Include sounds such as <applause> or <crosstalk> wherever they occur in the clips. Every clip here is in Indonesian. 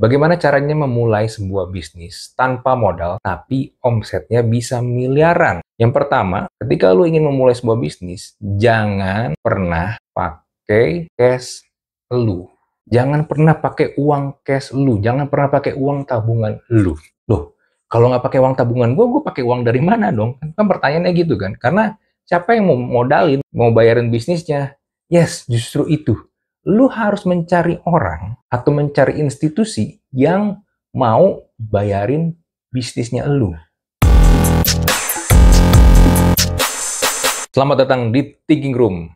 Bagaimana caranya memulai sebuah bisnis tanpa modal tapi omsetnya bisa miliaran? Yang pertama, ketika lo ingin memulai sebuah bisnis, jangan pernah pakai cash lo. Jangan pernah pakai uang cash lo. jangan pernah pakai uang tabungan lo. Loh, kalau nggak pakai uang tabungan gue, gue pakai uang dari mana dong? Kan pertanyaannya gitu kan. Karena siapa yang mau modalin, mau bayarin bisnisnya? Yes, justru itu. lo harus mencari orang atau mencari institusi yang mau bayarin bisnisnya lu. Selamat datang di Thinking Room.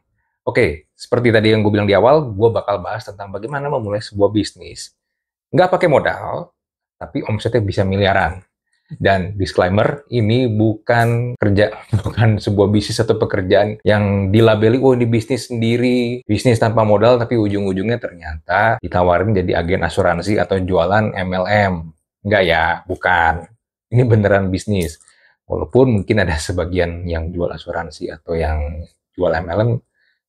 Oke, seperti tadi yang gue bilang di awal, gue bakal bahas tentang bagaimana memulai sebuah bisnis. Nggak pakai modal, tapi omsetnya bisa miliaran. Dan disclaimer, ini bukan kerja, <laughs> bukan sebuah bisnis atau pekerjaan yang dilabeli, oh ini bisnis sendiri, bisnis tanpa modal, tapi ujung-ujungnya ternyata ditawarin jadi agen asuransi atau jualan MLM. Enggak ya, bukan. Ini beneran bisnis. Walaupun mungkin ada sebagian yang jual asuransi atau yang jual MLM,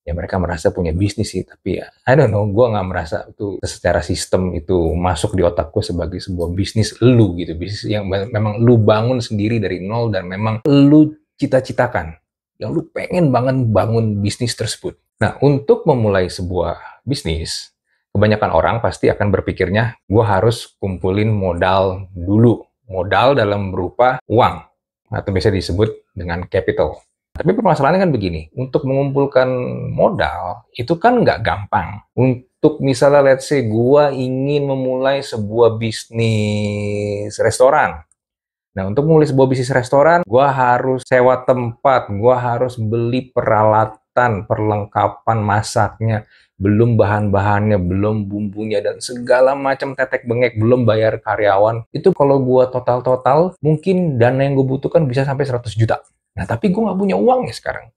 ya mereka merasa punya bisnis sih tapi ya I don't know gue nggak merasa itu secara sistem itu masuk di otak gue sebagai sebuah bisnis lu gitu bisnis yang memang lu bangun sendiri dari nol dan memang lu cita-citakan yang lu pengen banget bangun bisnis tersebut nah untuk memulai sebuah bisnis kebanyakan orang pasti akan berpikirnya gue harus kumpulin modal dulu modal dalam berupa uang atau bisa disebut dengan capital tapi permasalahannya kan begini, untuk mengumpulkan modal itu kan nggak gampang. Untuk misalnya let's say gua ingin memulai sebuah bisnis restoran. Nah untuk mulai sebuah bisnis restoran, gua harus sewa tempat, gua harus beli peralatan, perlengkapan masaknya, belum bahan-bahannya, belum bumbunya dan segala macam tetek bengek, belum bayar karyawan. Itu kalau gua total-total mungkin dana yang gue butuhkan bisa sampai 100 juta. Nah, tapi gue nggak punya uang ya sekarang.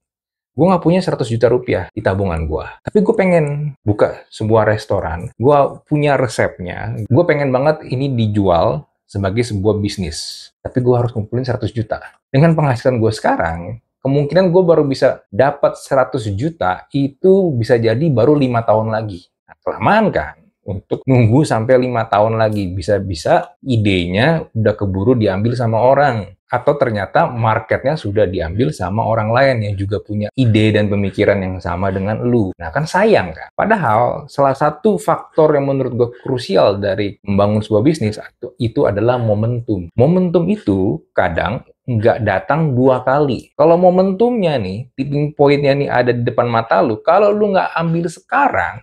Gue nggak punya 100 juta rupiah di tabungan gue. Tapi gue pengen buka sebuah restoran. Gue punya resepnya. Gue pengen banget ini dijual sebagai sebuah bisnis. Tapi gue harus ngumpulin 100 juta. Dengan penghasilan gue sekarang, kemungkinan gue baru bisa dapat 100 juta itu bisa jadi baru lima tahun lagi. Nah, kelamaan kan? untuk nunggu sampai lima tahun lagi bisa-bisa idenya udah keburu diambil sama orang atau ternyata marketnya sudah diambil sama orang lain yang juga punya ide dan pemikiran yang sama dengan lu. Nah kan sayang kan. Padahal salah satu faktor yang menurut gue krusial dari membangun sebuah bisnis itu adalah momentum. Momentum itu kadang nggak datang dua kali. Kalau momentumnya nih, tipping pointnya nih ada di depan mata lu, kalau lu nggak ambil sekarang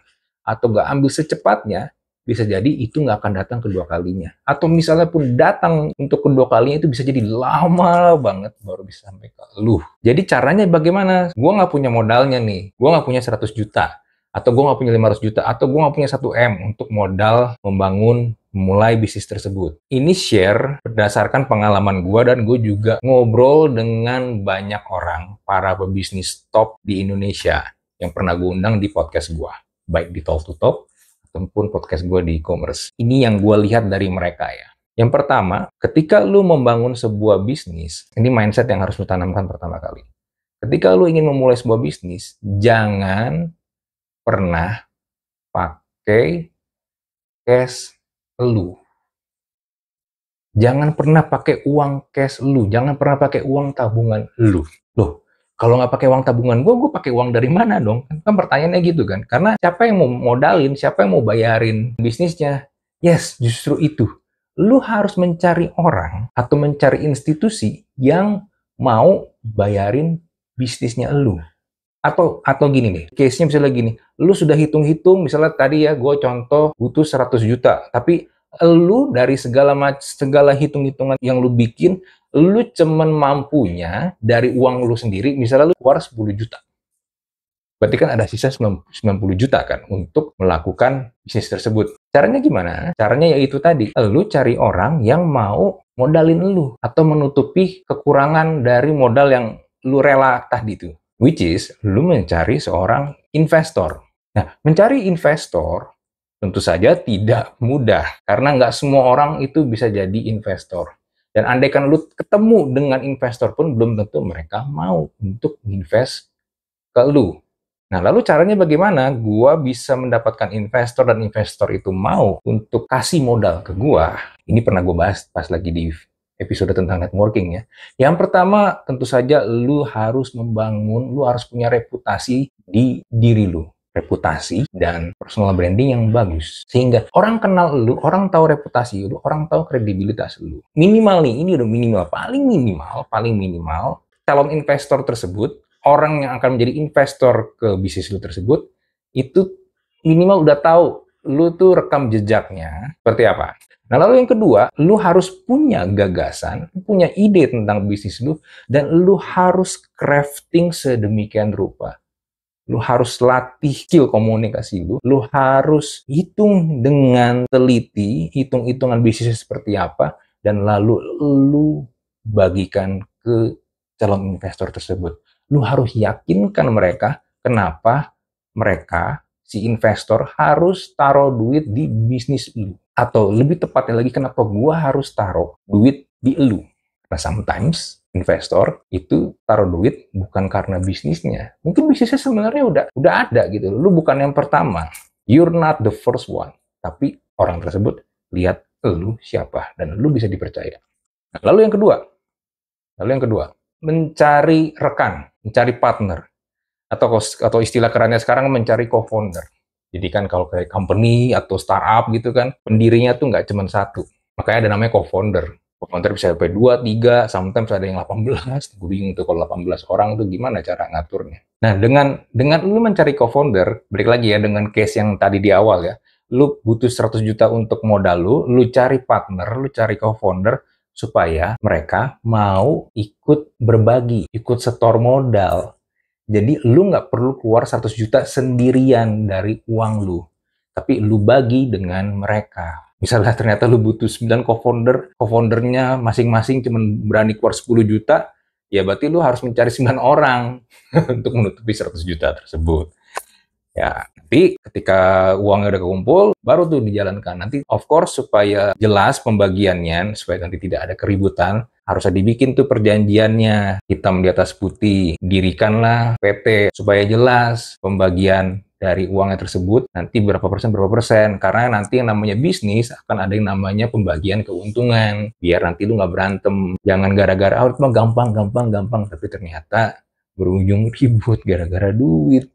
atau nggak ambil secepatnya, bisa jadi itu nggak akan datang kedua kalinya. Atau misalnya pun datang untuk kedua kalinya itu bisa jadi lama banget baru bisa sampai ke lu. Jadi caranya bagaimana? Gue nggak punya modalnya nih, gue nggak punya 100 juta, atau gue nggak punya 500 juta, atau gue nggak punya 1 M untuk modal membangun mulai bisnis tersebut. Ini share berdasarkan pengalaman gue dan gue juga ngobrol dengan banyak orang, para pebisnis top di Indonesia yang pernah gue undang di podcast gue. Baik di Talk to Talk ataupun podcast gue di e-commerce. Ini yang gue lihat dari mereka ya. Yang pertama, ketika lu membangun sebuah bisnis, ini mindset yang harus lu tanamkan pertama kali. Ketika lu ingin memulai sebuah bisnis, jangan pernah pakai cash lu. Jangan pernah pakai uang cash lu, jangan pernah pakai uang tabungan lu kalau nggak pakai uang tabungan gue, gue pakai uang dari mana dong? Kan pertanyaannya gitu kan. Karena siapa yang mau modalin, siapa yang mau bayarin bisnisnya? Yes, justru itu. Lu harus mencari orang atau mencari institusi yang mau bayarin bisnisnya lu. Atau atau gini nih, case-nya misalnya gini, lu sudah hitung-hitung misalnya tadi ya gue contoh butuh 100 juta, tapi lu dari segala segala hitung-hitungan yang lu bikin, lu cuman mampunya dari uang lu sendiri, misalnya lu keluar 10 juta. Berarti kan ada sisa 90 juta kan untuk melakukan bisnis tersebut. Caranya gimana? Caranya yaitu tadi, lu cari orang yang mau modalin lu atau menutupi kekurangan dari modal yang lu rela tadi itu. Which is, lu mencari seorang investor. Nah, mencari investor tentu saja tidak mudah karena nggak semua orang itu bisa jadi investor. Dan andaikan kan lu ketemu dengan investor pun belum tentu mereka mau untuk invest ke lu. Nah, lalu caranya bagaimana gua bisa mendapatkan investor dan investor itu mau untuk kasih modal ke gua? Ini pernah gua bahas pas lagi di episode tentang networking ya. Yang pertama tentu saja lu harus membangun, lu harus punya reputasi di diri lu reputasi dan personal branding yang bagus sehingga orang kenal lu, orang tahu reputasi lu, orang tahu kredibilitas lu. Minimal nih, ini udah minimal, paling minimal, paling minimal calon investor tersebut, orang yang akan menjadi investor ke bisnis lu tersebut itu minimal udah tahu lu tuh rekam jejaknya seperti apa. Nah, lalu yang kedua, lu harus punya gagasan, punya ide tentang bisnis lu dan lu harus crafting sedemikian rupa Lu harus latih skill komunikasi lu. Lu harus hitung dengan teliti, hitung-hitungan bisnisnya seperti apa, dan lalu lu bagikan ke calon investor tersebut. Lu harus yakinkan mereka kenapa mereka si investor harus taruh duit di bisnis lu atau lebih tepatnya lagi kenapa gua harus taruh duit di lu. Karena sometimes investor itu taruh duit bukan karena bisnisnya. Mungkin bisnisnya sebenarnya udah udah ada gitu. Lu bukan yang pertama. You're not the first one. Tapi orang tersebut lihat lu siapa dan lu bisa dipercaya. Nah, Lalu yang kedua. Lalu yang kedua, mencari rekan, mencari partner atau atau istilah kerennya sekarang mencari co-founder. Jadi kan kalau kayak company atau startup gitu kan, pendirinya tuh nggak cuma satu. Makanya ada namanya co-founder volunteer bisa sampai 2, 3, sometimes ada yang 18. Gue bingung tuh kalau 18 orang tuh gimana cara ngaturnya. Nah, dengan dengan lu mencari co-founder, balik lagi ya dengan case yang tadi di awal ya. Lu butuh 100 juta untuk modal lu, lu cari partner, lu cari co-founder, supaya mereka mau ikut berbagi, ikut setor modal. Jadi lu nggak perlu keluar 100 juta sendirian dari uang lu, tapi lu bagi dengan mereka misalnya ternyata lu butuh 9 co-founder, co-foundernya masing-masing cuma berani keluar 10 juta, ya berarti lu harus mencari 9 orang <laughs> untuk menutupi 100 juta tersebut. Ya, tapi ketika uangnya udah kekumpul, baru tuh dijalankan. Nanti of course supaya jelas pembagiannya, supaya nanti tidak ada keributan, harusnya dibikin tuh perjanjiannya hitam di atas putih dirikanlah PT supaya jelas pembagian dari uangnya tersebut nanti berapa persen berapa persen karena nanti yang namanya bisnis akan ada yang namanya pembagian keuntungan biar nanti lu nggak berantem jangan gara-gara oh, mah gampang gampang gampang tapi ternyata berujung ribut gara-gara duit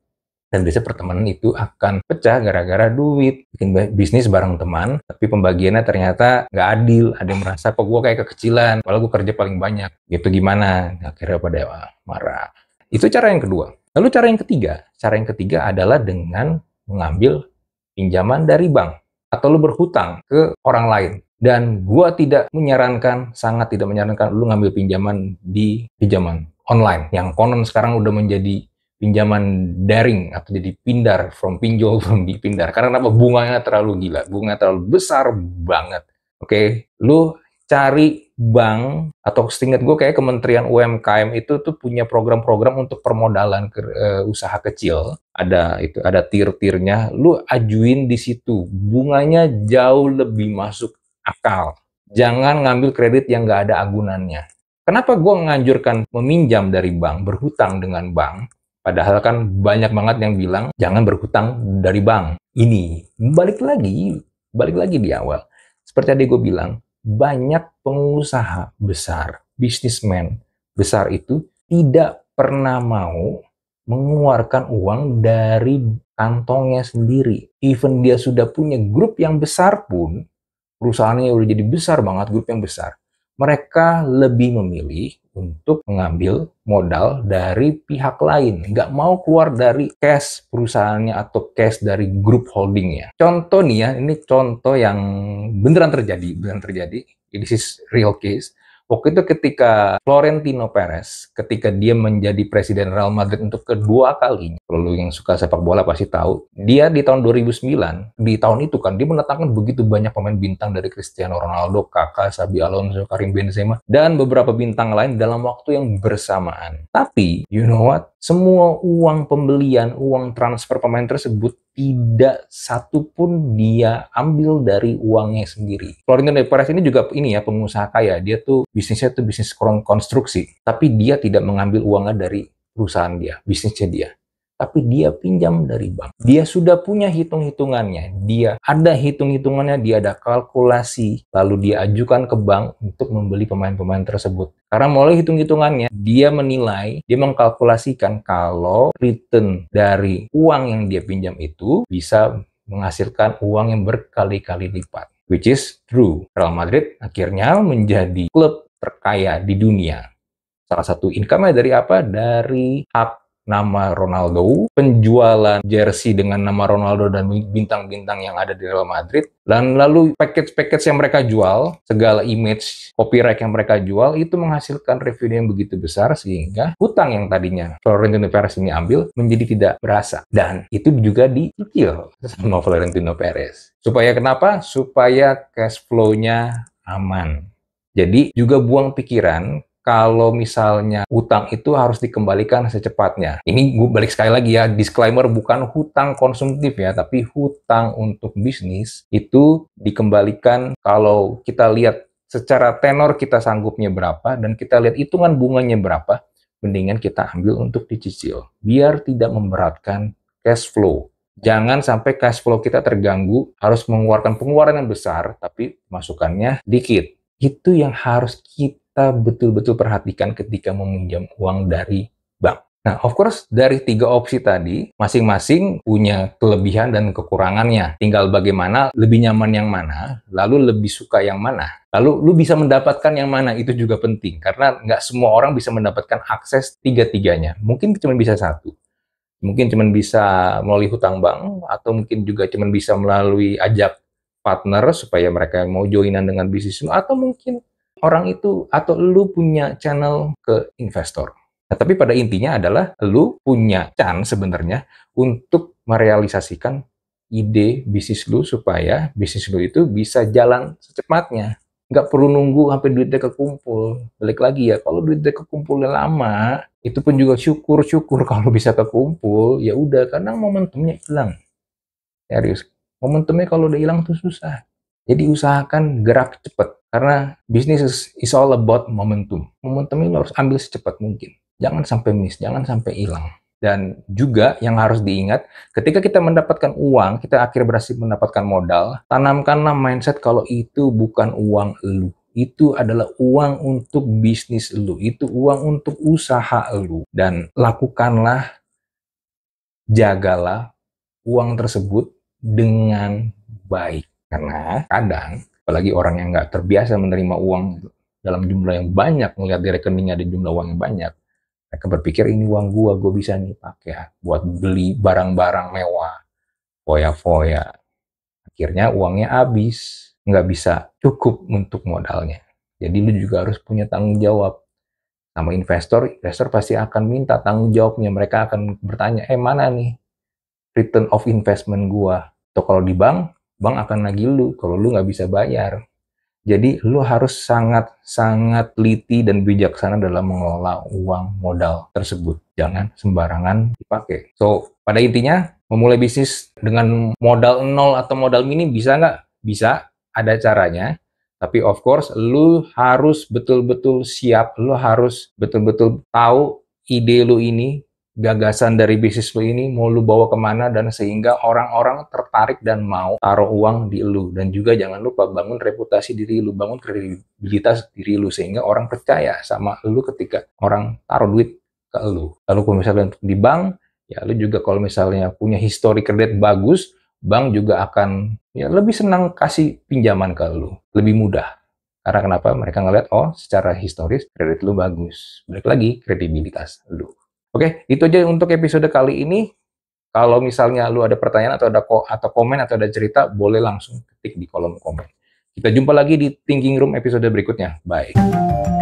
dan biasanya pertemanan itu akan pecah gara-gara duit bikin bisnis bareng teman tapi pembagiannya ternyata nggak adil ada yang merasa kok gue kayak kekecilan padahal gue kerja paling banyak gitu gimana akhirnya pada marah itu cara yang kedua Lalu cara yang ketiga, cara yang ketiga adalah dengan mengambil pinjaman dari bank atau lu berhutang ke orang lain. Dan gua tidak menyarankan, sangat tidak menyarankan lu ngambil pinjaman di pinjaman online yang konon sekarang udah menjadi pinjaman daring atau jadi pindar from pinjol <laughs> from dipindar. Karena apa? Bunganya terlalu gila, bunganya terlalu besar banget. Oke, okay? lu cari bank atau setingkat gue kayak Kementerian UMKM itu tuh punya program-program untuk permodalan ke, e, eh, usaha kecil. Ada itu ada tier-tiernya. Lu ajuin di situ. Bunganya jauh lebih masuk akal. Jangan ngambil kredit yang nggak ada agunannya. Kenapa gue nganjurkan meminjam dari bank, berhutang dengan bank? Padahal kan banyak banget yang bilang jangan berhutang dari bank. Ini balik lagi, balik lagi di awal. Seperti tadi gue bilang, banyak pengusaha besar, bisnismen besar itu tidak pernah mau mengeluarkan uang dari kantongnya sendiri. Even dia sudah punya grup yang besar pun, perusahaannya udah jadi besar banget, grup yang besar mereka lebih memilih untuk mengambil modal dari pihak lain, nggak mau keluar dari cash perusahaannya atau cash dari grup holdingnya. Contoh nih ya, ini contoh yang beneran terjadi, beneran terjadi. This is real case. Waktu itu ketika Florentino Perez, ketika dia menjadi presiden Real Madrid untuk kedua kalinya, kalau yang suka sepak bola pasti tahu, dia di tahun 2009, di tahun itu kan, dia mendatangkan begitu banyak pemain bintang dari Cristiano Ronaldo, Kakak, Sabi Alonso, Karim Benzema, dan beberapa bintang lain dalam waktu yang bersamaan. Tapi, you know what? Semua uang pembelian, uang transfer pemain tersebut tidak satu pun dia ambil dari uangnya sendiri. Florentino de Perez ini juga ini ya pengusaha kaya, dia tuh bisnisnya tuh bisnis konstruksi, tapi dia tidak mengambil uangnya dari perusahaan dia, bisnisnya dia tapi dia pinjam dari bank. Dia sudah punya hitung-hitungannya, dia ada hitung-hitungannya, dia ada kalkulasi, lalu dia ajukan ke bank untuk membeli pemain-pemain tersebut. Karena melalui hitung-hitungannya, dia menilai, dia mengkalkulasikan kalau return dari uang yang dia pinjam itu bisa menghasilkan uang yang berkali-kali lipat. Which is true. Real Madrid akhirnya menjadi klub terkaya di dunia. Salah satu income-nya dari apa? Dari hak nama Ronaldo, penjualan jersey dengan nama Ronaldo dan bintang-bintang yang ada di Real Madrid, dan lalu package-package yang mereka jual, segala image, copyright yang mereka jual, itu menghasilkan revenue yang begitu besar sehingga hutang yang tadinya Florentino Perez ini ambil menjadi tidak berasa. Dan itu juga diikil sama Florentino Perez. Supaya kenapa? Supaya cash flow-nya aman. Jadi juga buang pikiran kalau misalnya hutang itu harus dikembalikan secepatnya. Ini gue balik sekali lagi ya, disclaimer bukan hutang konsumtif ya, tapi hutang untuk bisnis itu dikembalikan kalau kita lihat secara tenor kita sanggupnya berapa dan kita lihat hitungan bunganya berapa, mendingan kita ambil untuk dicicil. Biar tidak memberatkan cash flow. Jangan sampai cash flow kita terganggu, harus mengeluarkan pengeluaran yang besar, tapi masukannya dikit. Itu yang harus kita kita betul-betul perhatikan ketika meminjam uang dari bank. Nah, of course, dari tiga opsi tadi, masing-masing punya kelebihan dan kekurangannya. Tinggal bagaimana lebih nyaman yang mana, lalu lebih suka yang mana. Lalu lu bisa mendapatkan yang mana, itu juga penting. Karena nggak semua orang bisa mendapatkan akses tiga-tiganya. Mungkin cuma bisa satu. Mungkin cuma bisa melalui hutang bank, atau mungkin juga cuma bisa melalui ajak partner supaya mereka yang mau joinan dengan bisnis atau mungkin orang itu atau lu punya channel ke investor. Nah, tapi pada intinya adalah lu punya can sebenarnya untuk merealisasikan ide bisnis lu supaya bisnis lu itu bisa jalan secepatnya. Nggak perlu nunggu sampai duitnya kekumpul. Balik lagi ya, kalau duitnya kekumpulnya lama, itu pun juga syukur-syukur <laughs> kalau bisa kekumpul, ya udah, kadang momentumnya hilang. Serius, momentumnya kalau udah hilang tuh susah. Jadi ya, usahakan gerak cepat karena bisnis is all about momentum. Momentum ini harus ambil secepat mungkin. Jangan sampai miss, jangan sampai hilang. Dan juga yang harus diingat, ketika kita mendapatkan uang, kita akhirnya berhasil mendapatkan modal, tanamkanlah mindset kalau itu bukan uang lu. Itu adalah uang untuk bisnis lu, itu uang untuk usaha lu. Dan lakukanlah, jagalah uang tersebut dengan baik. Karena kadang, apalagi orang yang nggak terbiasa menerima uang dalam jumlah yang banyak, melihat di rekeningnya ada jumlah uang yang banyak, mereka berpikir ini uang gua, gua bisa nih pakai buat beli barang-barang mewah, foya-foya. Akhirnya uangnya habis, nggak bisa cukup untuk modalnya. Jadi lu juga harus punya tanggung jawab sama investor, investor pasti akan minta tanggung jawabnya. Mereka akan bertanya, eh mana nih return of investment gua? Atau kalau di bank, bank akan nagih lu kalau lu nggak bisa bayar. Jadi lu harus sangat-sangat teliti dan bijaksana dalam mengelola uang modal tersebut. Jangan sembarangan dipakai. So, pada intinya memulai bisnis dengan modal nol atau modal mini bisa nggak? Bisa, ada caranya. Tapi of course, lu harus betul-betul siap, lu harus betul-betul tahu ide lu ini gagasan dari bisnis lu ini mau lu bawa kemana dan sehingga orang-orang tertarik dan mau taruh uang di lu dan juga jangan lupa bangun reputasi diri lu bangun kredibilitas diri lu sehingga orang percaya sama lu ketika orang taruh duit ke lu lalu kalau misalnya di bank ya lu juga kalau misalnya punya histori kredit bagus bank juga akan ya lebih senang kasih pinjaman ke lu lebih mudah karena kenapa mereka ngeliat oh secara historis kredit lu bagus balik lagi kredibilitas lu Oke, itu aja untuk episode kali ini. Kalau misalnya lu ada pertanyaan atau ada ko atau komen atau ada cerita, boleh langsung ketik di kolom komen. Kita jumpa lagi di Thinking Room episode berikutnya. Bye.